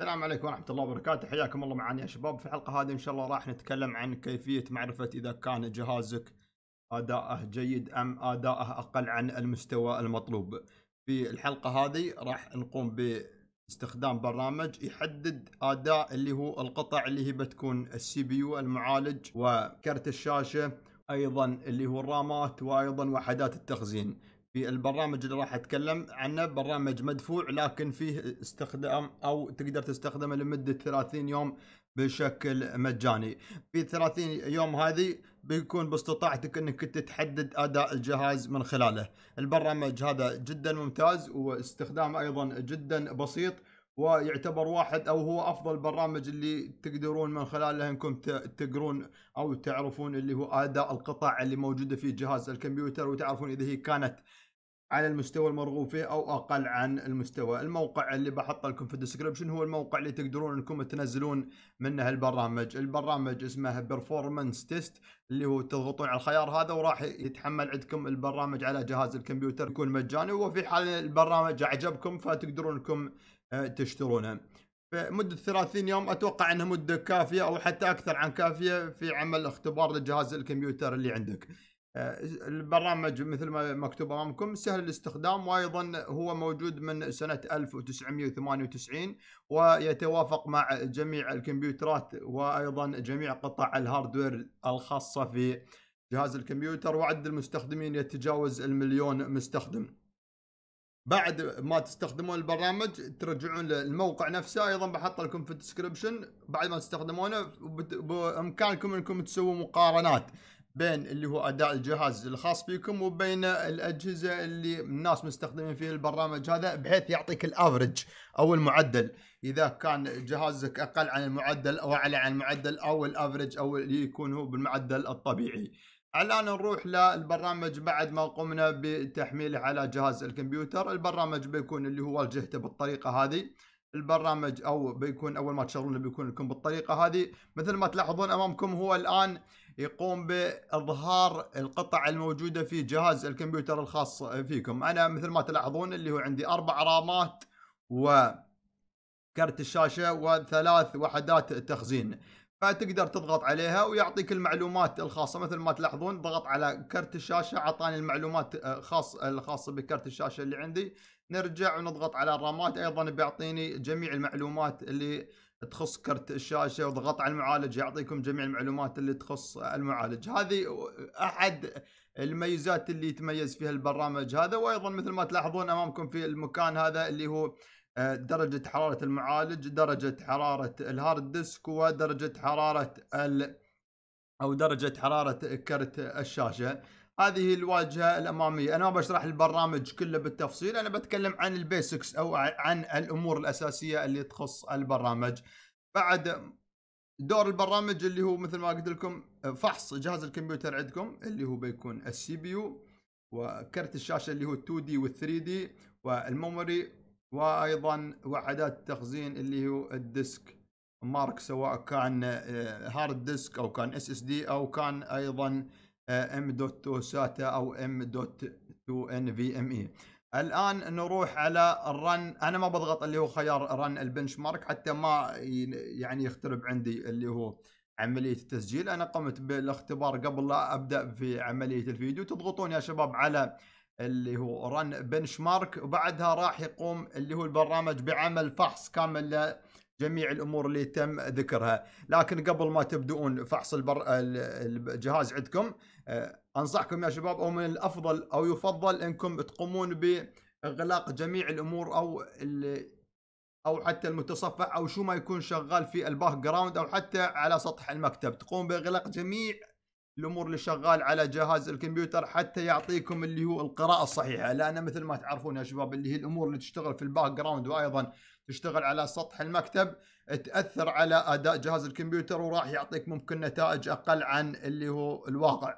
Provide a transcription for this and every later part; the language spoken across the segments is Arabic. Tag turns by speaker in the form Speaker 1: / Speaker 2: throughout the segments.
Speaker 1: السلام عليكم ورحمة الله وبركاته حياكم الله معنا يا شباب في الحلقة هذه إن شاء الله راح نتكلم عن كيفية معرفة إذا كان جهازك أداءه جيد أم أداءه أقل عن المستوى المطلوب في الحلقة هذه راح نقوم باستخدام برنامج يحدد أداء اللي هو القطع اللي هي بتكون السي بي يو المعالج وكرت الشاشة ايضا اللي هو الرامات وايضا وحدات التخزين في البرنامج اللي راح اتكلم عنه برنامج مدفوع لكن فيه استخدام او تقدر تستخدمه لمده 30 يوم بشكل مجاني في 30 يوم هذه بيكون باستطاعتك انك تحدد اداء الجهاز من خلاله البرنامج هذا جدا ممتاز واستخدامه ايضا جدا بسيط ويعتبر واحد او هو افضل برنامج اللي تقدرون من خلاله انكم تقرون او تعرفون اللي هو اداء القطع اللي موجوده في جهاز الكمبيوتر وتعرفون اذا هي كانت على المستوى المرغوب فيه او اقل عن المستوى الموقع اللي بحط لكم في الديسكربشن هو الموقع اللي تقدرون انكم تنزلون منه البرنامج البرنامج اسمه بيرفورمانس تيست اللي هو تضغطون على الخيار هذا وراح يتحمل عندكم البرنامج على جهاز الكمبيوتر يكون مجاني وفي حال البرنامج اعجبكم فتقدرون انكم آه، تشترونها فمدة 30 يوم أتوقع أنها مدة كافية أو حتى أكثر عن كافية في عمل اختبار لجهاز الكمبيوتر اللي عندك آه، البرنامج مثل ما مكتوب امامكم سهل الاستخدام وايضا هو موجود من سنه 1998 ويتوافق مع جميع الكمبيوترات وايضا جميع قطع الهاردوير الخاصه في جهاز الكمبيوتر وعد المستخدمين يتجاوز المليون مستخدم. بعد ما تستخدمون البرنامج ترجعون للموقع نفسه ايضا بحط لكم في الديسكربشن بعد ما تستخدمونه بامكانكم انكم تسووا مقارنات بين اللي هو اداء الجهاز الخاص بكم وبين الاجهزه اللي الناس مستخدمين فيه البرنامج هذا بحيث يعطيك الافرج او المعدل اذا كان جهازك اقل عن المعدل او اعلى عن المعدل او الافرج او اللي يكون هو بالمعدل الطبيعي الان نروح للبرنامج بعد ما قمنا بتحميله على جهاز الكمبيوتر البرنامج بيكون اللي هو واجهته بالطريقه هذه البرنامج او بيكون اول ما تشغلونه بيكون لكم بالطريقه هذه مثل ما تلاحظون امامكم هو الان يقوم باظهار القطع الموجوده في جهاز الكمبيوتر الخاص فيكم انا مثل ما تلاحظون اللي هو عندي اربع رامات و الشاشه وثلاث وحدات تخزين فتقدر تضغط عليها ويعطيك المعلومات الخاصه مثل ما تلاحظون ضغط على كرت الشاشه اعطاني المعلومات آه، خاص الخاصه بكرت الشاشه اللي عندي نرجع ونضغط على الرامات ايضا بيعطيني جميع المعلومات اللي تخص كرت الشاشه وضغط على المعالج يعطيكم جميع المعلومات اللي تخص المعالج هذه احد الميزات اللي يتميز فيها البرنامج هذا وايضا مثل ما تلاحظون امامكم في المكان هذا اللي هو آه، درجة حرارة المعالج درجة حرارة الهارد ديسك ودرجة حرارة ال أو درجة حرارة كرت الشاشة هذه الواجهة الأمامية أنا ما بشرح البرنامج كله بالتفصيل أنا بتكلم عن البيسكس أو عن الأمور الأساسية اللي تخص البرنامج بعد دور البرنامج اللي هو مثل ما قلت لكم فحص جهاز الكمبيوتر عندكم اللي هو بيكون السي بي يو وكرت الشاشه اللي هو 2 دي وال 3 دي والميموري وايضا وحدات التخزين اللي هو الديسك مارك سواء كان آه، هارد ديسك او كان اس اس دي او كان ايضا ام آه، دوت تو ساتا او ام دوت تو ان في ام اي الان نروح على الرن انا ما بضغط اللي هو خيار رن البنش مارك حتى ما يعني يخترب عندي اللي هو عمليه التسجيل انا قمت بالاختبار قبل لا ابدا في عمليه الفيديو تضغطون يا شباب على اللي هو رن بنش مارك وبعدها راح يقوم اللي هو البرنامج بعمل فحص كامل لجميع الامور اللي تم ذكرها لكن قبل ما تبدؤون فحص البر... الجهاز عندكم آه، انصحكم يا شباب او من الافضل او يفضل انكم تقومون باغلاق جميع الامور او ال... او حتى المتصفح او شو ما يكون شغال في الباك جراوند او حتى على سطح المكتب تقوم باغلاق جميع الامور اللي شغال على جهاز الكمبيوتر حتى يعطيكم اللي هو القراءه الصحيحه لان مثل ما تعرفون يا شباب اللي هي الامور اللي تشتغل في الباك جراوند وايضا تشتغل على سطح المكتب تاثر على اداء جهاز الكمبيوتر وراح يعطيك ممكن نتائج اقل عن اللي هو الواقع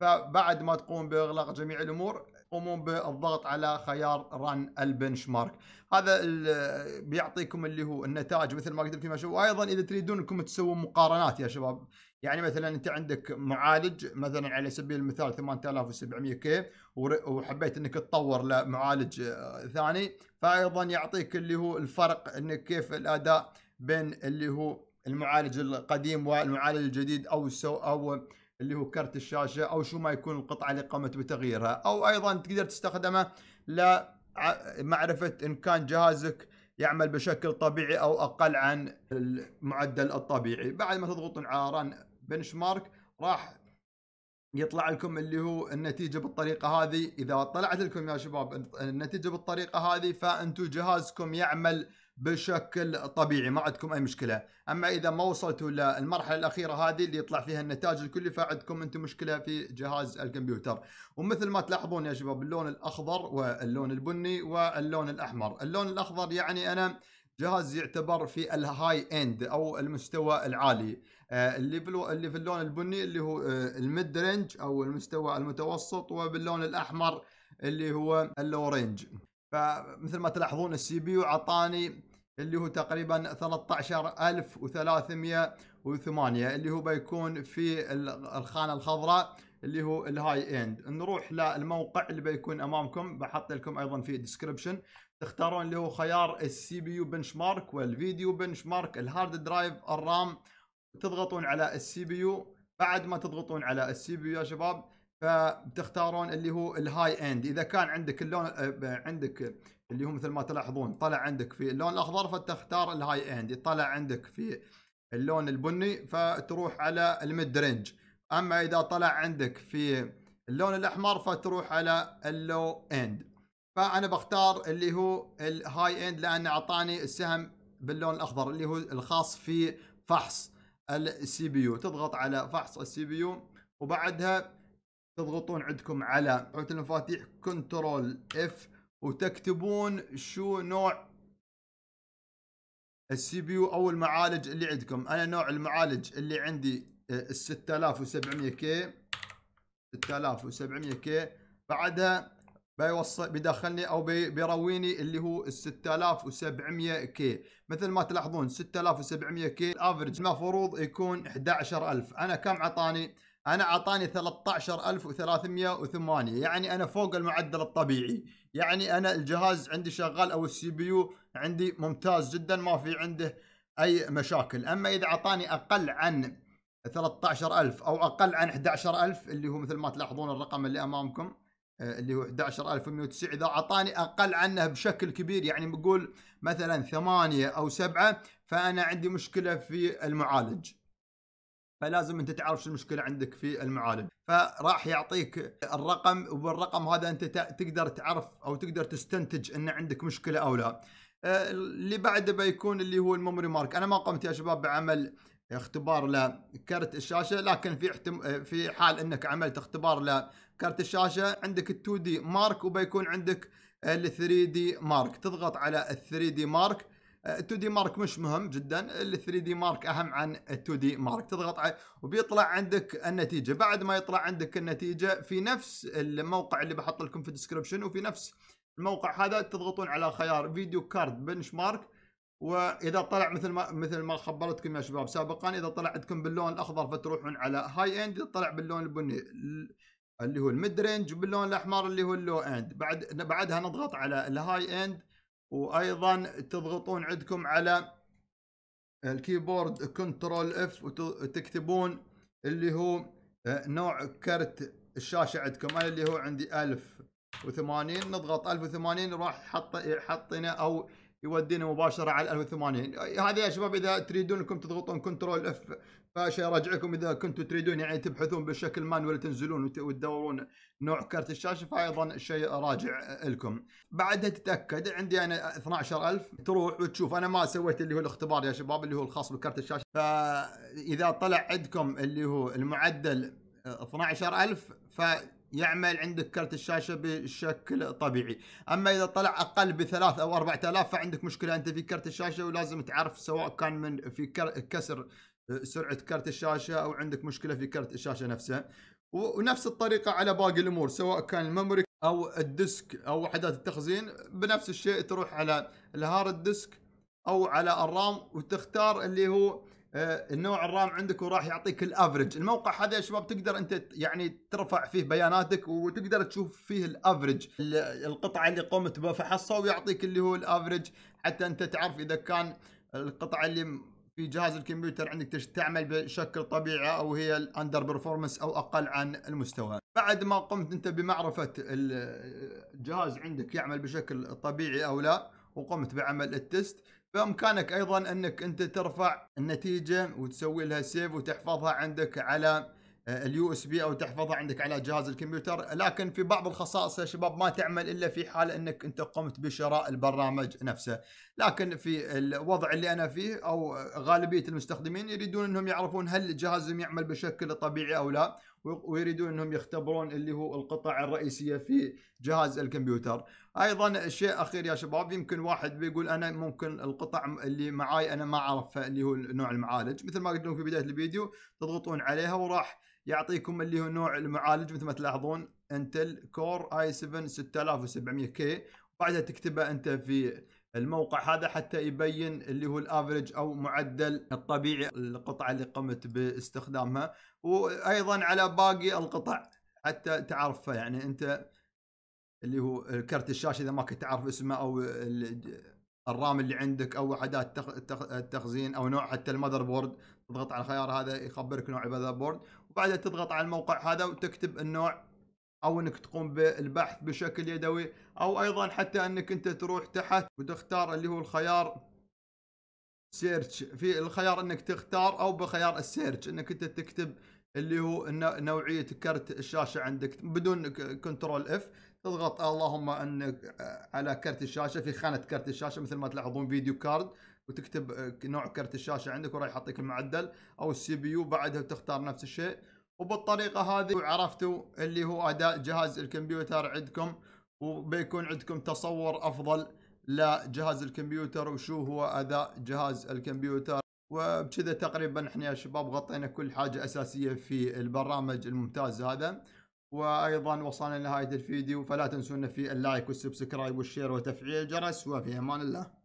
Speaker 1: فبعد ما تقوم باغلاق جميع الامور قومون بالضغط على خيار رن البنش مارك هذا بيعطيكم اللي هو النتائج مثل ما قلت لكم يا شباب وايضا اذا تريدون انكم تسوون مقارنات يا شباب يعني مثلا انت عندك معالج مثلا على سبيل المثال 8700 كي وحبيت انك تطور لمعالج آه، ثاني فايضا يعطيك اللي هو الفرق انك كيف الاداء بين اللي هو المعالج القديم والمعالج الجديد او او اللي هو كرت الشاشه او شو ما يكون القطعه اللي قامت بتغييرها او ايضا تقدر تستخدمه لمعرفه ان كان جهازك يعمل بشكل طبيعي او اقل عن المعدل الطبيعي بعد ما تضغط عارا بنش مارك راح يطلع لكم اللي هو النتيجه بالطريقه هذه اذا طلعت لكم يا شباب النتيجه بالطريقه هذه فانتم جهازكم يعمل بشكل طبيعي ما عندكم اي مشكله اما اذا ما وصلتوا للمرحله الاخيره هذه اللي يطلع فيها النتائج الكلي فعندكم انتم مشكله في جهاز الكمبيوتر ومثل ما تلاحظون يا شباب اللون الاخضر واللون البني واللون الاحمر اللون الاخضر يعني انا جهاز يعتبر في الهاي اند او المستوى العالي آه، اللي اللي في اللون البني اللي هو آه، الميد رينج او المستوى المتوسط وباللون الاحمر اللي هو اللو رينج فمثل ما تلاحظون السي بي يو عطاني اللي هو تقريبا 13308 اللي هو بيكون في الخانه الخضراء اللي هو الهاي اند نروح للموقع اللي بيكون امامكم بحط لكم ايضا في الديسكربشن تختارون اللي هو خيار السي بي يو بنش مارك والفيديو بنش مارك الهارد درايف الرام تضغطون على السي بي يو بعد ما تضغطون على السي بي يو يا شباب فبتختارون اللي هو الهاي اند اذا كان عندك اللون عندك اللي هو مثل ما تلاحظون طلع عندك في اللون الاخضر فتختار الهاي اند طلع عندك في اللون البني فتروح على الميد رينج اما اذا طلع عندك في اللون الاحمر فتروح على اللو اند فانا بختار اللي هو الهاي اند لانه اعطاني السهم باللون الاخضر اللي هو الخاص في فحص السي بي يو تضغط على فحص السي بي يو وبعدها تضغطون عندكم على عود المفاتيح كنترول اف وتكتبون شو نوع السي بي يو او المعالج اللي عندكم انا نوع المعالج اللي عندي ال 6700 كي 6700 كي بعدها بيوصل بيدخلني او بيرويني اللي هو ال 6700 كي مثل ما تلاحظون 6700 كي الافرج المفروض يكون 11000 انا كم عطاني انا عطاني 13308 يعني انا فوق المعدل الطبيعي يعني انا الجهاز عندي شغال او السي بي يو عندي ممتاز جدا ما في عنده اي مشاكل اما اذا اعطاني اقل عن 13000 او اقل عن 11000 اللي هو مثل ما تلاحظون الرقم اللي امامكم آه، اللي هو 11109 اذا اعطاني اقل عنه بشكل كبير يعني بقول مثلا 8 او 7 فانا عندي مشكله في المعالج فلازم انت تعرف شو المشكله عندك في المعالج فراح يعطيك الرقم وبالرقم هذا انت تقدر تعرف او تقدر تستنتج ان عندك مشكله او لا آه، اللي بعده بيكون اللي هو الميموري مارك انا ما قمت يا شباب بعمل اختبار لكرت الشاشه لكن في احتم... في حال انك عملت اختبار لكرت الشاشه عندك ال 2 دي مارك وبيكون عندك ال 3 دي مارك تضغط على ال 3 دي مارك ال 2 دي مارك مش مهم جدا ال 3 دي مارك اهم عن ال 2 دي مارك تضغط على وبيطلع عندك النتيجه بعد ما يطلع عندك النتيجه في نفس الموقع اللي بحط لكم في الديسكربشن وفي نفس الموقع هذا تضغطون على خيار فيديو كارد بنش مارك واذا طلع مثل ما مثل ما خبرتكم يا شباب سابقا اذا طلع عندكم باللون الاخضر فتروحون على هاي اند اذا طلع باللون البني اللي هو الميد رينج وباللون الاحمر اللي هو اللو اند بعد بعدها نضغط على الهاي اند وايضا تضغطون عندكم على الكيبورد كنترول اف وتكتبون اللي هو آه، نوع كرت الشاشه عندكم انا اللي هو عندي 1080 نضغط 1080 راح يحط يحطنا او يودينا مباشره على 1080 هذا يا شباب اذا تريدون انكم تضغطون كنترول اف فشي يرجعكم اذا كنتم تريدون يعني تبحثون بشكل مانوال تنزلون وتدورون نوع كارت الشاشه فايضا شيء راجع لكم بعدها تتاكد عندي انا 12000 تروح وتشوف انا ما سويت اللي هو الاختبار يا شباب اللي هو الخاص بكارت الشاشه فاذا طلع عندكم اللي هو المعدل 12000 ف يعمل عندك كرت الشاشة بشكل طبيعي أما إذا طلع أقل بثلاث أو أربعة آلاف فعندك مشكلة أنت في كرت الشاشة ولازم تعرف سواء كان من في كسر آه، سرعة كرت الشاشة أو عندك مشكلة في كرت الشاشة نفسه ونفس الطريقة على باقي الأمور سواء كان الميموري أو الديسك أو وحدات التخزين بنفس الشيء تروح على الهارد ديسك أو على الرام وتختار اللي هو آه، النوع الرام عندك وراح يعطيك الافرج الموقع هذا يا شباب تقدر انت يعني ترفع فيه بياناتك وتقدر تشوف فيه الافرج القطعه اللي قمت بفحصها ويعطيك اللي هو الافرج حتى انت تعرف اذا كان القطعه اللي في جهاز الكمبيوتر عندك تعمل بشكل طبيعي او هي الاندر بيرفورمنس او اقل عن المستوى بعد ما قمت انت بمعرفه الجهاز عندك يعمل بشكل طبيعي او لا وقمت بعمل التست بامكانك ايضا انك انت ترفع النتيجه وتسوي لها سيف وتحفظها عندك على آه، اليو اس بي او تحفظها عندك على جهاز الكمبيوتر لكن في بعض الخصائص يا شباب ما تعمل الا في حال انك انت قمت بشراء البرنامج نفسه لكن في الوضع اللي انا فيه او غالبيه المستخدمين يريدون انهم يعرفون هل جهازهم يعمل بشكل طبيعي او لا ويريدون انهم يختبرون اللي هو القطع الرئيسيه في جهاز الكمبيوتر ايضا شيء اخير يا شباب يمكن واحد بيقول انا ممكن القطع اللي معاي انا ما اعرفها اللي هو نوع المعالج مثل ما قلت لكم في بدايه الفيديو تضغطون عليها وراح يعطيكم اللي هو نوع المعالج مثل ما تلاحظون انتل كور اي 7 6700 كي بعدها تكتبها انت في الموقع هذا حتى يبين اللي هو الافرج او معدل الطبيعي القطعه اللي قمت باستخدامها وايضا على باقي القطع حتى تعرف يعني انت اللي هو كرت الشاشه اذا ما كنت تعرف اسمه او الرام اللي عندك او وحدات التخزين او نوع حتى المذر بورد تضغط على الخيار هذا يخبرك نوع المذر بورد وبعدها تضغط على الموقع هذا وتكتب النوع او انك تقوم بالبحث بشكل يدوي او ايضا حتى انك انت تروح تحت وتختار اللي هو الخيار سيرش في الخيار انك تختار او بخيار السيرش انك انت تكتب اللي هو نوعيه كرت الشاشه عندك بدون كنترول اف تضغط اللهم انك آه، على كرت الشاشه في خانه كرت الشاشه مثل ما تلاحظون فيديو كارد وتكتب آه، نوع كرت الشاشه عندك وراح يعطيك المعدل او السي بي يو بعدها تختار نفس الشيء وبالطريقه هذه عرفتوا اللي هو اداء جهاز الكمبيوتر عندكم وبيكون عندكم تصور افضل لجهاز الكمبيوتر وشو هو اداء جهاز الكمبيوتر وبكذا تقريبا احنا يا شباب غطينا كل حاجه اساسيه في البرنامج الممتاز هذا وايضا وصلنا لنهايه الفيديو فلا تنسونا في اللايك والسبسكرايب والشير وتفعيل الجرس وفي امان الله